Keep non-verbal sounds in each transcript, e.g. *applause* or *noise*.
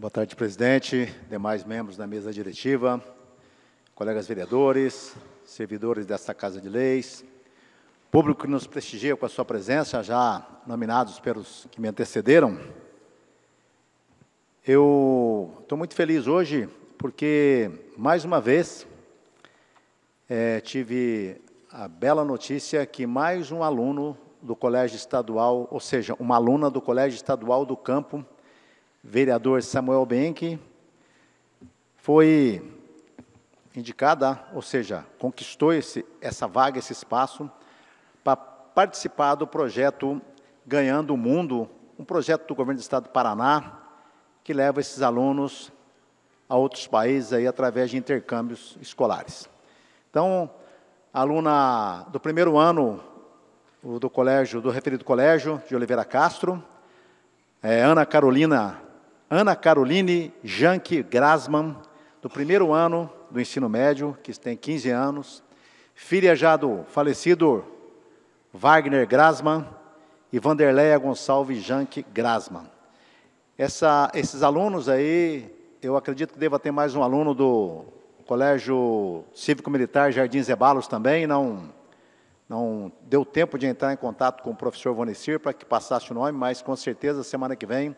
Boa tarde, presidente, demais membros da mesa diretiva, colegas vereadores, servidores desta Casa de Leis, público que nos prestigia com a sua presença, já nominados pelos que me antecederam. Eu estou muito feliz hoje porque, mais uma vez, é, tive a bela notícia que mais um aluno do Colégio Estadual, ou seja, uma aluna do Colégio Estadual do Campo, vereador Samuel Benck, foi indicada, ou seja, conquistou esse, essa vaga, esse espaço, para participar do projeto Ganhando o Mundo, um projeto do Governo do Estado do Paraná, que leva esses alunos a outros países aí, através de intercâmbios escolares. Então, aluna do primeiro ano do colégio, do referido colégio, de Oliveira Castro, é, Ana Carolina Ana Caroline Janke Grasman, do primeiro ano do ensino médio, que tem 15 anos, filha já do falecido Wagner Grasman e Vanderleia Gonçalves Janke Grasman. Essa, esses alunos aí, eu acredito que deva ter mais um aluno do Colégio Cívico Militar Jardim Zebalos também, não, não deu tempo de entrar em contato com o professor Vonecir para que passasse o nome, mas com certeza semana que vem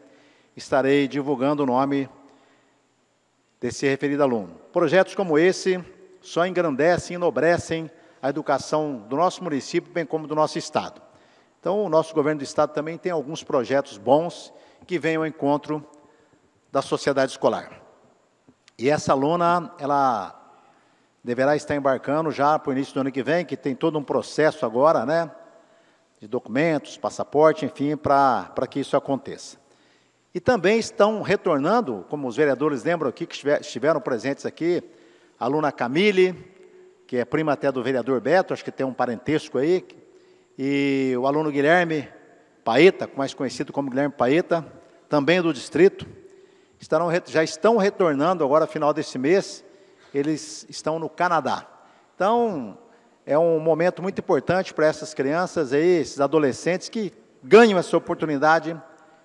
estarei divulgando o nome desse referido aluno. Projetos como esse só engrandecem e enobrecem a educação do nosso município, bem como do nosso Estado. Então, o nosso governo do Estado também tem alguns projetos bons que vêm ao encontro da sociedade escolar. E essa aluna, ela deverá estar embarcando já para o início do ano que vem, que tem todo um processo agora, né, de documentos, passaporte, enfim, para que isso aconteça. E também estão retornando, como os vereadores lembram aqui, que estiveram presentes aqui, a aluna Camille, que é prima até do vereador Beto, acho que tem um parentesco aí, e o aluno Guilherme Paeta, mais conhecido como Guilherme Paeta, também do distrito, estarão, já estão retornando agora, final desse mês, eles estão no Canadá. Então, é um momento muito importante para essas crianças aí, esses adolescentes que ganham essa oportunidade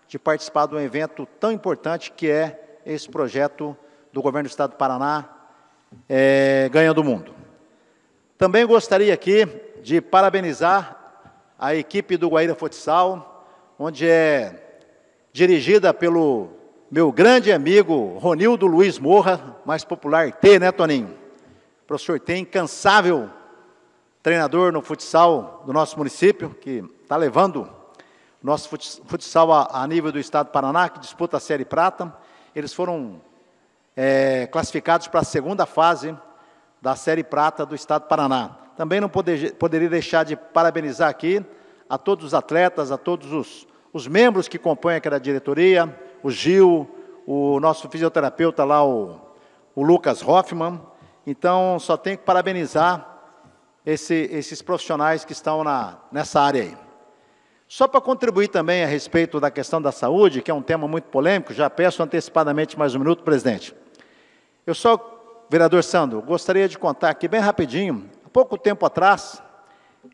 de participar de um evento tão importante que é esse projeto do Governo do Estado do Paraná, é, Ganhando o Mundo. Também gostaria aqui de parabenizar a equipe do Guaíra Futsal, onde é dirigida pelo meu grande amigo Ronildo Luiz Morra, mais popular T, né, Toninho? Professor T, incansável treinador no futsal do nosso município, que está levando nosso futsal a, a nível do estado do Paraná, que disputa a Série Prata, eles foram é, classificados para a segunda fase da Série Prata do estado do Paraná. Também não poder, poderia deixar de parabenizar aqui a todos os atletas, a todos os, os membros que compõem aquela diretoria, o Gil, o nosso fisioterapeuta lá, o, o Lucas Hoffman. Então, só tenho que parabenizar esse, esses profissionais que estão na, nessa área aí. Só para contribuir também a respeito da questão da saúde, que é um tema muito polêmico, já peço antecipadamente mais um minuto, presidente. Eu só, vereador Sandro, gostaria de contar aqui bem rapidinho, há pouco tempo atrás,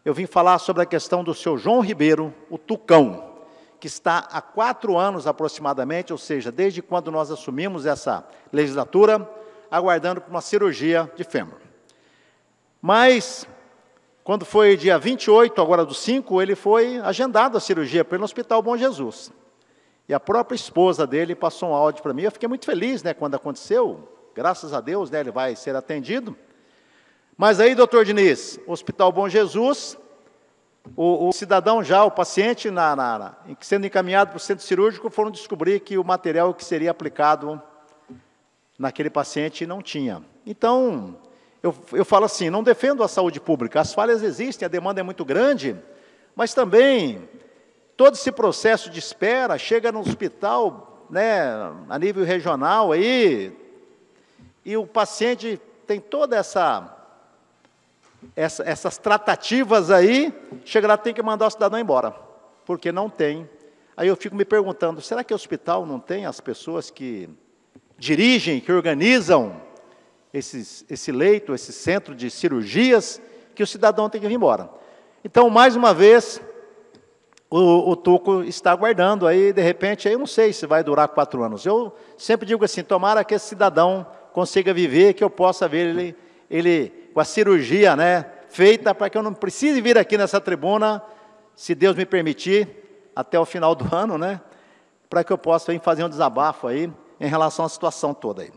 eu vim falar sobre a questão do seu João Ribeiro, o Tucão, que está há quatro anos aproximadamente, ou seja, desde quando nós assumimos essa legislatura, aguardando uma cirurgia de fêmur. Mas quando foi dia 28, agora do 5, ele foi agendado a cirurgia pelo Hospital Bom Jesus. E a própria esposa dele passou um áudio para mim. Eu fiquei muito feliz né, quando aconteceu. Graças a Deus, né, ele vai ser atendido. Mas aí, doutor Diniz, Hospital Bom Jesus, o, o cidadão já, o paciente, na, na, na, sendo encaminhado para o centro cirúrgico, foram descobrir que o material que seria aplicado naquele paciente não tinha. Então, eu, eu falo assim: não defendo a saúde pública, as falhas existem, a demanda é muito grande, mas também todo esse processo de espera chega no hospital, né, a nível regional aí, e o paciente tem toda essa, essa essas tratativas aí, chega lá tem que mandar o cidadão embora, porque não tem. Aí eu fico me perguntando, será que o hospital não tem as pessoas que dirigem, que organizam esses, esse leito, esse centro de cirurgias, que o cidadão tem que ir embora. Então, mais uma vez, o, o Tuco está aguardando, aí, de repente, aí eu não sei se vai durar quatro anos. Eu sempre digo assim: tomara que esse cidadão consiga viver, que eu possa ver ele, ele com a cirurgia né, feita, para que eu não precise vir aqui nessa tribuna, se Deus me permitir, até o final do *laughs* ano, né? Para que eu possa ir fazer um desabafo aí em relação à situação toda aí.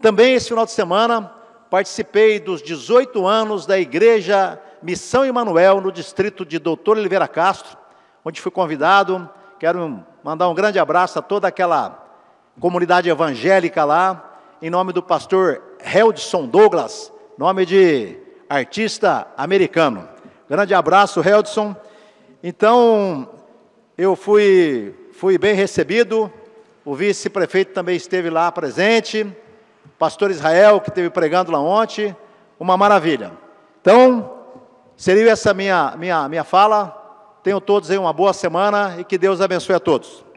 Também esse final de semana participei dos 18 anos da Igreja Missão Emanuel no distrito de Doutor Oliveira Castro, onde fui convidado. Quero mandar um grande abraço a toda aquela comunidade evangélica lá, em nome do pastor Heldson Douglas, nome de artista americano. Grande abraço, Heldson. Então, eu fui, fui bem recebido, o vice-prefeito também esteve lá presente, pastor Israel, que esteve pregando lá ontem, uma maravilha. Então, seria essa minha, minha, minha fala. Tenham todos aí uma boa semana e que Deus abençoe a todos.